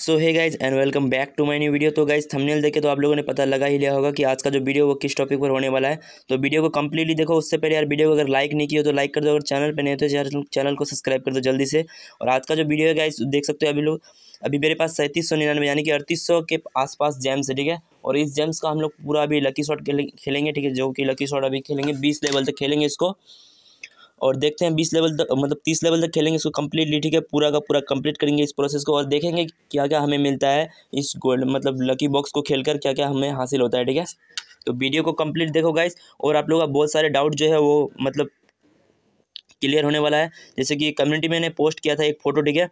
so hi guys and welcome back to my new video तो guys thumbnail देखे तो आप लोगों ने पता लगा ही लिया होगा कि आज का जो वीडियो वो किस टॉपिक पर होने वाला है तो वीडियो को कंप्लीटली देखो उससे पहले यार वीडियो को अगर लाइक नहीं किया तो लाइक कर दो अगर चैनल पर नहीं तो यार चैनल को सब्सक्राइब कर दो जल्दी से और आज का जो वीडियो है गाइज देख सकते हो अभी लोग अभी मेरे पास सैंतीस सौ निन्यानवे यानी कि अड़तीस सौ के आसपास जैम्स है ठीक है और इस जेम्स का हम लोग पूरा अभी लकी शॉट खेलेंगे ठीक है जो कि लकी शॉट अभी खेलेंगे बीस लेवल तक खेलेंगे इसको और देखते हैं बीस लेवल तक मतलब तीस लेवल तक खेलेंगे इसको कम्प्लीटली ठीक है पूरा का पूरा कम्प्लीट करेंगे इस प्रोसेस को और देखेंगे क्या क्या हमें मिलता है इस गोल्ड मतलब लकी बॉक्स को खेलकर क्या क्या हमें हासिल होता है ठीक है तो वीडियो को कम्प्लीट देखो गाइस और आप लोगों का बहुत सारे डाउट जो है वो मतलब क्लियर होने वाला है जैसे कि कम्युनिटी में ने पोस्ट किया था एक फ़ोटो ठीक है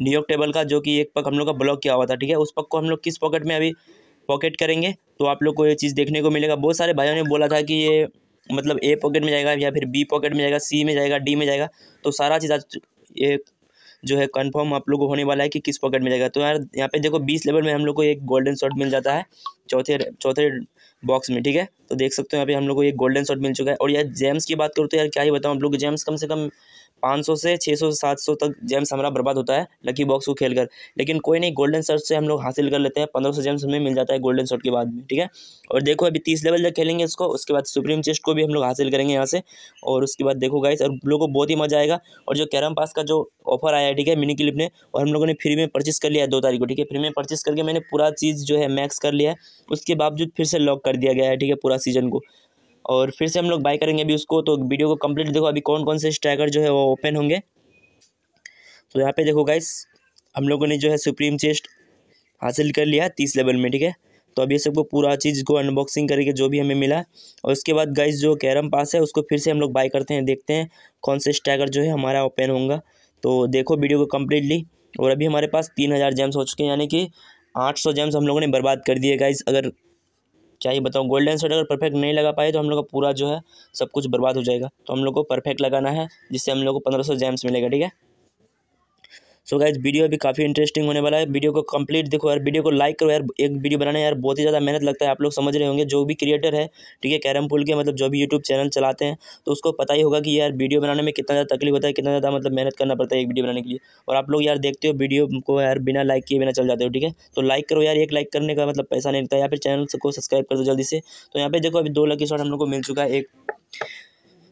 न्यूयॉर्क टेबल का जो कि एक पक हम लोग का ब्लॉक किया हुआ था ठीक है उस पक को हम लोग किस पॉकेट में अभी पॉकेट करेंगे तो आप लोग को ये चीज़ देखने को मिलेगा बहुत सारे भाइयों ने बोला था कि ये मतलब ए पॉकेट में जाएगा या फिर बी पॉकेट में जाएगा सी में जाएगा डी में जाएगा तो सारा चीज़ आज ये जो है कंफर्म आप लोग को होने वाला है कि किस पॉकेट में जाएगा तो यार यहाँ पे देखो बीस लेवल में हम लोग को एक गोल्डन शॉट मिल जाता है चौथे चौथे बॉक्स में ठीक है तो देख सकते हो यहाँ पे हम लोग को एक गोल्डन शॉट मिल चुका है और यार जेम्स की बात करूँ तो यार क्या ही बताऊँ आप लोग जेम्स कम से कम पाँच सौ से छः सौ से सात सौ तक जेम्स हमारा बर्बाद होता है लकी बॉक्स को खेल लेकिन कोई नहीं गोल्डन शर्ट से हम लोग हासिल कर लेते हैं पंद्रह सौ जेम्स हमें मिल जाता है गोल्डन शर्ट के बाद में ठीक है और देखो अभी तीस लेवल तक खेलेंगे इसको उसके बाद सुप्रीम चेस्ट को भी हम लोग हासिल करेंगे यहाँ से और उसके बाद देखो गाइस और लोगों को बहुत ही मजा आएगा और जो कैरम पास का जो ऑफर आया है ठीक है मिनी क्लिप ने और हम लोगों ने फ्री में परचेस कर लिया है दो तारीख को ठीक है फ्री में परचेस करके मैंने पूरा चीज़ जो है मैक्स कर लिया है उसके बावजूद फिर से लॉक कर दिया गया है ठीक है पूरा सीजन को और फिर से हम लोग बाई करेंगे अभी उसको तो वीडियो को कंप्लीट देखो अभी कौन कौन से स्ट्राइकर जो है वो ओपन होंगे तो यहाँ पे देखो गाइस हम लोगों ने जो है सुप्रीम चेस्ट हासिल कर लिया तीस लेवल में ठीक है तो अभी सबको पूरा चीज़ को अनबॉक्सिंग करके जो भी हमें मिला और उसके बाद गाइस जो कैरम पास है उसको फिर से हम लोग बाई करते हैं देखते हैं कौन से स्टैगर जो है हमारा ओपन होगा तो देखो वीडियो को कम्प्लीटली और अभी हमारे पास तीन हज़ार हो चुके हैं यानी कि आठ सौ हम लोगों ने बर्बाद कर दिए गाइज अगर क्या ही बताऊँ गोल्डन शर्ट अगर परफेक्ट नहीं लगा पाए तो हम लोग का पूरा जो है सब कुछ बर्बाद हो जाएगा तो हम लोग को परफेक्ट लगाना है जिससे हम लोग को पंद्रह सौ जैम्स मिलेगा ठीक है सो गाइज वीडियो भी काफ़ी इंटरेस्टिंग होने वाला है वीडियो को कंप्लीट देखो यार वीडियो को लाइक करो यार एक वीडियो बनाने यार बहुत ही ज़्यादा मेहनत लगता है आप लोग समझ रहे होंगे जो भी क्रिएटर है ठीक है कैरम पुल के मतलब जो भी यूट्यूब चैनल चलाते हैं तो उसको पता ही होगा कि यार वीडियो बनाने में कितना ज़्यादा तकलीफ होता है कितना ज़्यादा मतलब मेहनत करना पड़ता है एक वीडियो बनाने के लिए और आप लोग यार देखते हो वीडियो को यार बिना लाइक किए बिना चल जाते हो ठीक है तो लाइक करो यार एक लाइक करने का मतलब पैसा नहीं लगता या फिर चैनल को सब्सक्राइब कर दो जल्दी से तो यहाँ पे देखो अभी दो लकी शॉट हम लोग को मिल चुका है एक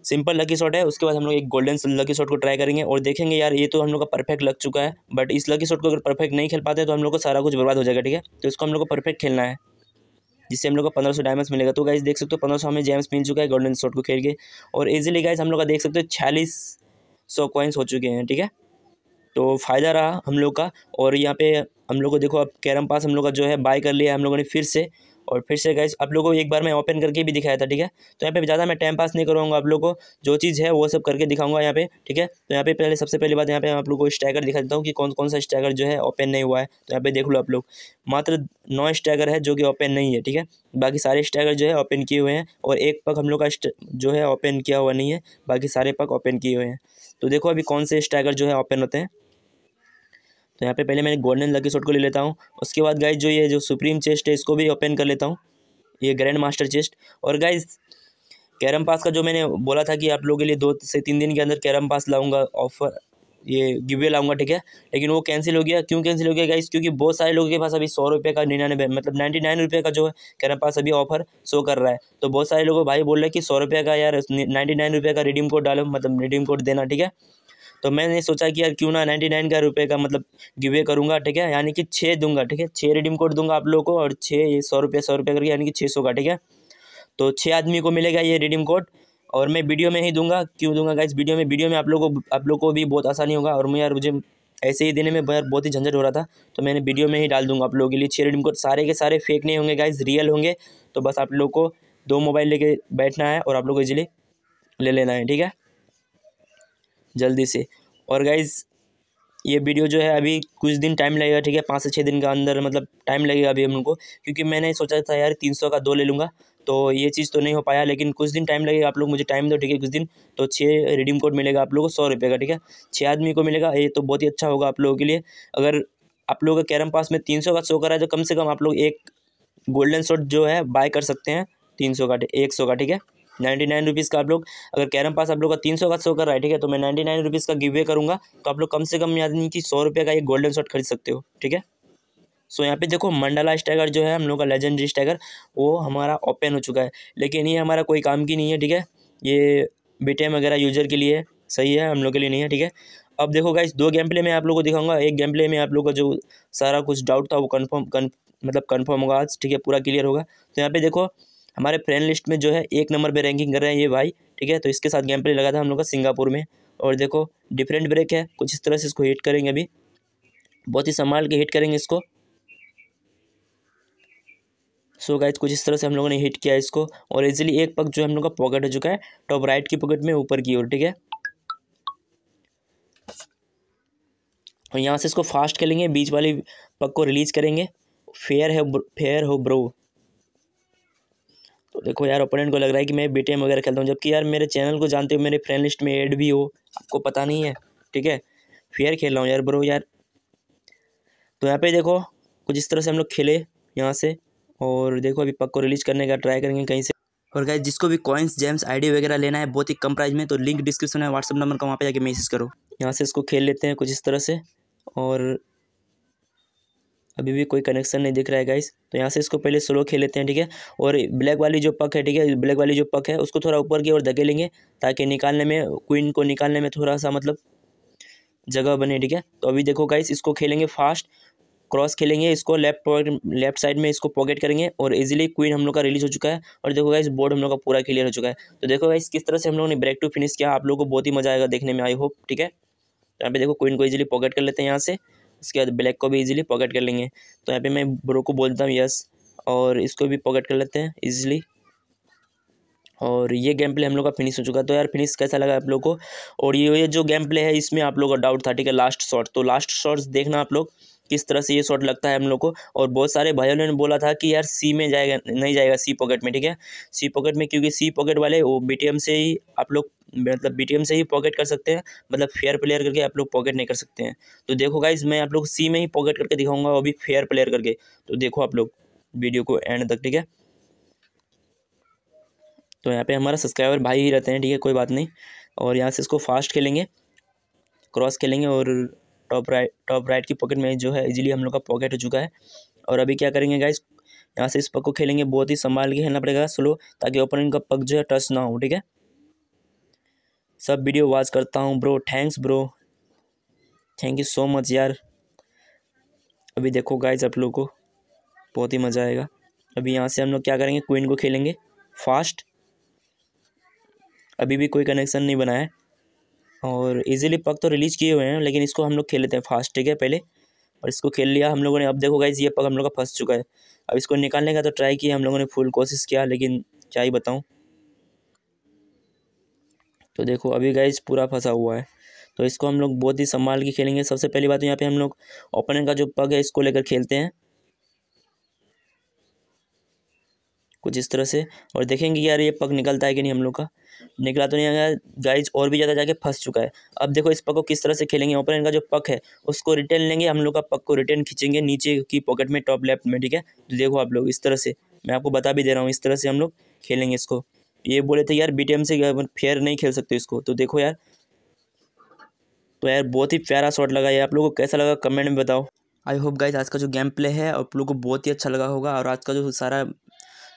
सिंपल लकी शॉट है उसके बाद हम लोग एक गोल्डन लकी शॉट को ट्राई करेंगे और देखेंगे यार ये तो हम लोग का परफेक्ट लग चुका है बट इस लकी शॉट को अगर परफेक्ट नहीं खेल पाते तो हम लोग को सारा कुछ बर्बाद हो जाएगा ठीक है तो इसको हम लोग को परफेक्ट खेलना है जिससे हम लोग को पंद्रह सौ डायमंड्स मिलेगा तो गाइज देख सकते हो पंद्रह सौ हमें जेम्स मिल चुका है गोल्डन शॉट को खेल के और इजिली गाइज हम लोग का देख सकते हो छियालीस सौ कॉइन्स हो चुके हैं ठीक है तो फ़ायदा रहा हम लोग का और यहाँ पे हम लोग को देखो अब कैरम पास हम लोग का जो है बाय कर लिया हम लोगों ने फिर से और फिर से गैस आप लोगों को एक बार मैं ओपन करके भी दिखाया था ठीक है तो यहाँ पे ज़्यादा मैं टाइम पास नहीं करूँगा आप लोगों को जो चीज़ है वो सब करके दिखाऊंगा यहाँ पे ठीक है तो यहाँ पे पहले सबसे पहली बात यहाँ पे आप लोगों को स्टैगर दिखा देता हूँ कि कौन कौन सा स्टैगर जो है ओपन नहीं हुआ है तो यहाँ पे देख लो आप लोग मात्र नौ स्टैगर है जो कि ओपन नहीं है ठीक है बाकी सारे स्टैगर जो है ओपन किए हुए हैं और एक पक हम लोग का जो है ओपन किया हुआ नहीं है बाकी सारे पक ओपन किए हुए हैं तो देखो अभी कौन से स्टैगर जो है ओपन होते हैं तो यहाँ पे पहले मैंने गोल्डन लकी शॉट को ले लेता हूँ उसके बाद गाइज जो ये जो सुप्रीम चेस्ट है इसको भी ओपन कर लेता हूँ ये ग्रैंड मास्टर चेस्ट और गाइज कैरम पास का जो मैंने बोला था कि आप लोगों के लिए दो से तीन दिन के अंदर कैरम पास लाऊंगा ऑफर ये गिवे लाऊंगा ठीक है लेकिन वो कैंसिल हो गया क्यों कैंसिल हो गया गाइज क्योंकि बहुत सारे लोगों के पास अभी सौ रुपये का निन्यानवे मतलब नाइन्टी नाइन रुपये का जो है कैरम पास अभी ऑफर शो कर रहा है तो बहुत सारे लोग भाई बोल रहे हैं कि सौ रुपये का यार नाइन्टी नाइन रुपये का रिडीम कोड डालो मतलब रिडीम कोड देना ठीक है तो मैंने सोचा कि यार क्यों ना नाइन्टी नाइन का रुपये का मतलब गिवे करूँगा ठीक है यानी कि छः दूंगा ठीक है छः रिडीम कोड दूंगा आप लोगों को और छः सौ रुपये सौ रुपये करके यानी कि छः सौ का ठीक है तो छः आदमी को मिलेगा ये रिडीम कोड और मैं वीडियो में ही दूंगा क्यों दूंगा गाइस वीडियो में वीडियो में आप लोग को आप लोग को भी बहुत आसानी होगा और मैं यार मुझे ऐसे ही देने में बहुत ही झंझट हो रहा था तो मैंने वीडियो में ही डाल दूंगा आप लोगों के लिए छः रिडीम कोड सारे के सारे फेक नहीं होंगे गाइज रियल होंगे तो बस आप लोग को दो मोबाइल लेके बैठना है और आप लोग को इजीली ले लेना है ठीक है जल्दी से और गाइज़ ये वीडियो जो है अभी कुछ दिन टाइम लगेगा ठीक है पाँच से छः दिन के अंदर मतलब टाइम लगेगा अभी हम लोग को क्योंकि मैंने सोचा था यार तीन सौ का दो ले लूँगा तो ये चीज़ तो नहीं हो पाया लेकिन कुछ दिन टाइम लगेगा आप लोग मुझे टाइम दो ठीक है कुछ दिन तो छः रिडीम कोड मिलेगा आप लोग को सौ रुपये का ठीक है छः आदमी को मिलेगा ये तो बहुत ही अच्छा होगा आप लोगों के लिए अगर आप लोगों का कैरम पास में तीन सौ का शो करा है तो कम से कम आप लोग एक गोल्डन शॉट जो है बाय कर सकते हैं तीन सौ का एक सौ का ठीक है नाइन्टी नाइन रुपीज़ का आप लोग अगर कैरम पास आप लोग का तीन सौ का सौ कर रहा है ठीक है तो मैं नाइन्टी नाइन रुपीज़ का गिवे करूँगा तो आप लोग कम से कम यानी कि सौ रुपये का एक गोल्डन शॉट खरीद सकते हो ठीक है सो यहाँ पे देखो मंडला स्टैगर जो है हम लोग का लेजेंडरी स्टैगर वो हमारा ओपन हो चुका है लेकिन ये हमारा कोई काम की नहीं है ठीक है ये बीटेम वगैरह यूजर के लिए सही है हम लोग के लिए नहीं है ठीक है अब देखो गाइस दो गेम प्ले में आप लोग को दिखाऊंगा एक गेम प्ले में आप लोग का जो सारा कुछ डाउट था वो कन्फर्म कन, मतलब कन्फर्म होगा आज ठीक है पूरा क्लियर होगा तो यहाँ पे देखो हमारे फ्रेंड लिस्ट में जो है एक नंबर पर रैंकिंग कर रहे हैं ये भाई ठीक है तो इसके साथ गेम प्ले लगा था हम लोग का सिंगापुर में और देखो डिफरेंट ब्रेक है कुछ इस तरह से इसको हिट करेंगे अभी बहुत ही संभाल के हिट करेंगे इसको सो so गाइज कुछ इस तरह से हम लोगों ने हिट किया इसको और इजीली एक पक जो हम लोग का पॉकेट हो चुका है टॉप राइट की पॉकेट में ऊपर की ओर ठीक है और यहाँ से इसको फास्ट खेलेंगे बीच वाली पक को रिलीज करेंगे फेयर है फेयर हो ब्रो देखो यार ओपोनेंट को लग रहा है कि मैं बी वगैरह खेलता हूँ जबकि यार मेरे चैनल को जानते हो मेरे फ्रेंड लिस्ट में एड भी हो आपको पता नहीं है ठीक है फेयर खेल रहा हूँ यार ब्रो यार तो यहाँ पे देखो कुछ इस तरह से हम लोग खेले यहाँ से और देखो अभी पक को रिलीज करने का ट्राई करेंगे कहीं से और गाय जिसको भी कॉइन्स जेम्स आईडी वगैरह लेना है बहुत ही कम प्राइस में तो लिंक डिस्क्रिप्शन में व्हाट्सअप नंबर का वहाँ पे जाके मैसेज करो यहाँ से इसको खेल लेते हैं कुछ इस तरह से और अभी भी कोई कनेक्शन नहीं दिख रहा है गाइस तो यहाँ से इसको पहले स्लो खेल लेते हैं ठीक है और ब्लैक वाली जो पक है ठीक है ब्लैक वाली जो पक है उसको थोड़ा ऊपर की ओर धकेलेंगे ताकि निकालने में क्वीन को निकालने में थोड़ा सा मतलब जगह बने ठीक है तो अभी देखो गाइस इसको खेलेंगे फास्ट क्रॉस खेलेंगे इसको लेफ्ट लेफ्ट साइड में इसको पॉकेट करेंगे और इजीली क्वीन हम लोग का रिलीज हो चुका है और देखो गाइस बोर्ड हम लोग का पूरा क्लियर हो चुका है तो देखो गाइस किस तरह से हम लोगों ने ब्रेक टू फिनिश किया आप लोगों को बहुत ही मजा आएगा देखने में आई होप ठीक है तो यहाँ पे देखो क्वीन को इजीली पॉकेट कर लेते हैं यहाँ से इसके बाद ब्लैक को भी इजीली पॉकेट कर लेंगे तो यहाँ पे मैं ब्रो को बोल देता हूँ यस और इसको भी पॉकेट कर लेते हैं इजीली और ये गेम प्ले हम लोग का फिनिश हो चुका तो यार फिनिश कैसा लगा आप लोग को और ये जो गेम प्ले है इसमें आप लोग का डाउट था ठीक है लास्ट शॉर्ट तो लास्ट शॉर्ट्स देखना आप लोग किस तरह से ये शॉट लगता है हम लोग को और बहुत सारे भाइयों ने बोला था कि यार सी में जाएगा नहीं जाएगा सी पॉकेट में ठीक है सी पॉकेट में क्योंकि सी पॉकेट वाले वो बी से ही आप लोग मतलब बी से ही पॉकेट कर सकते हैं मतलब फेयर प्लेयर करके आप लोग पॉकेट नहीं कर सकते हैं तो देखो गाइज मैं आप लोग सी में ही पॉकेट करके दिखाऊंगा वो भी फेयर प्लेयर करके तो देखो आप लोग वीडियो को एंड तक ठीक है तो यहाँ पे हमारा सब्सक्राइबर भाई ही रहते हैं ठीक है कोई बात नहीं और यहाँ से इसको फास्ट खेलेंगे क्रॉस खेलेंगे और टॉप राइट टॉप राइट की पॉकेट में जो है इजीली हम लोग का पॉकेट हो चुका है और अभी क्या करेंगे गाइस यहाँ से इस पक को खेलेंगे बहुत ही संभाल के खेलना पड़ेगा स्लो ताकि ओपन का पक जो है टच ना हो ठीक है सब वीडियो वॉच करता हूँ bro thanks bro thank you so much यार अभी देखो गाइज आप लोग को बहुत ही मज़ा आएगा अभी यहाँ से हम लोग क्या करेंगे क्वीन को खेलेंगे फास्ट अभी भी कोई कनेक्शन नहीं बना है और इजीली पक तो रिलीज़ किए हुए हैं लेकिन इसको हम लोग खेल लेते हैं फास्ट ठीक है पहले और इसको खेल लिया हम लोगों ने अब देखो गाइज ये पग हम लोग का फंस चुका है अब इसको निकालने का तो ट्राई किया हम लोगों ने फुल कोशिश किया लेकिन क्या ही बताऊँ तो देखो अभी गाइज पूरा फंसा हुआ है तो इसको हम लोग बहुत ही संभाल के खेलेंगे सबसे पहली बात तो यहाँ पे हम लोग ओपनर का जो पग है इसको लेकर खेलते हैं कुछ इस तरह से और देखेंगे यार ये पग निकलता है कि नहीं हम लोग का निकला तो नहीं यार गाइज और भी ज़्यादा जाके फंस चुका है अब देखो इस पग को किस तरह से खेलेंगे यहाँ पर इनका जो पक है उसको रिटर्न लेंगे हम लोग का पक को रिटर्न खींचेंगे नीचे की पॉकेट में टॉप लेफ्ट में ठीक है तो देखो आप लोग इस तरह से मैं आपको बता भी दे रहा हूँ इस तरह से हम लोग खेलेंगे इसको ये बोले थे यार बी से फेयर नहीं खेल सकते इसको तो देखो यार तो यार बहुत ही प्यारा शॉट लगा ये आप लोगों को कैसा लगा कमेंट में बताओ आई होप गाइज आज का जो गेम प्ले है आप लोगों को बहुत ही अच्छा लगा होगा और आज का जो सारा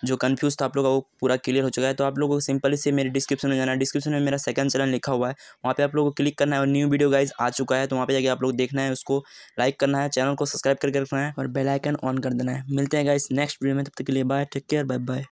जो कन्फ्यूज़ था आप लोगों का वो पूरा क्लियर हो चुका है तो आप लोगों को सिंपली से मेरे डिस्क्रिप्शन में जाना है डिस्क्रिप्शन में मेरा सेकंड चैनल लिखा हुआ है वहाँ पे आप लोगों को क्लिक करना है और न्यू वीडियो गाइज आ चुका है तो वहाँ पे जाके आप लोग देखना है उसको लाइक करना है चैनल को सब्सक्राइब करके रखना है और बेलाइकन ऑन कर देना है मिलते हैं गाइज नेक्स्ट वीडियो में तब तक के लिए bye take care bye bye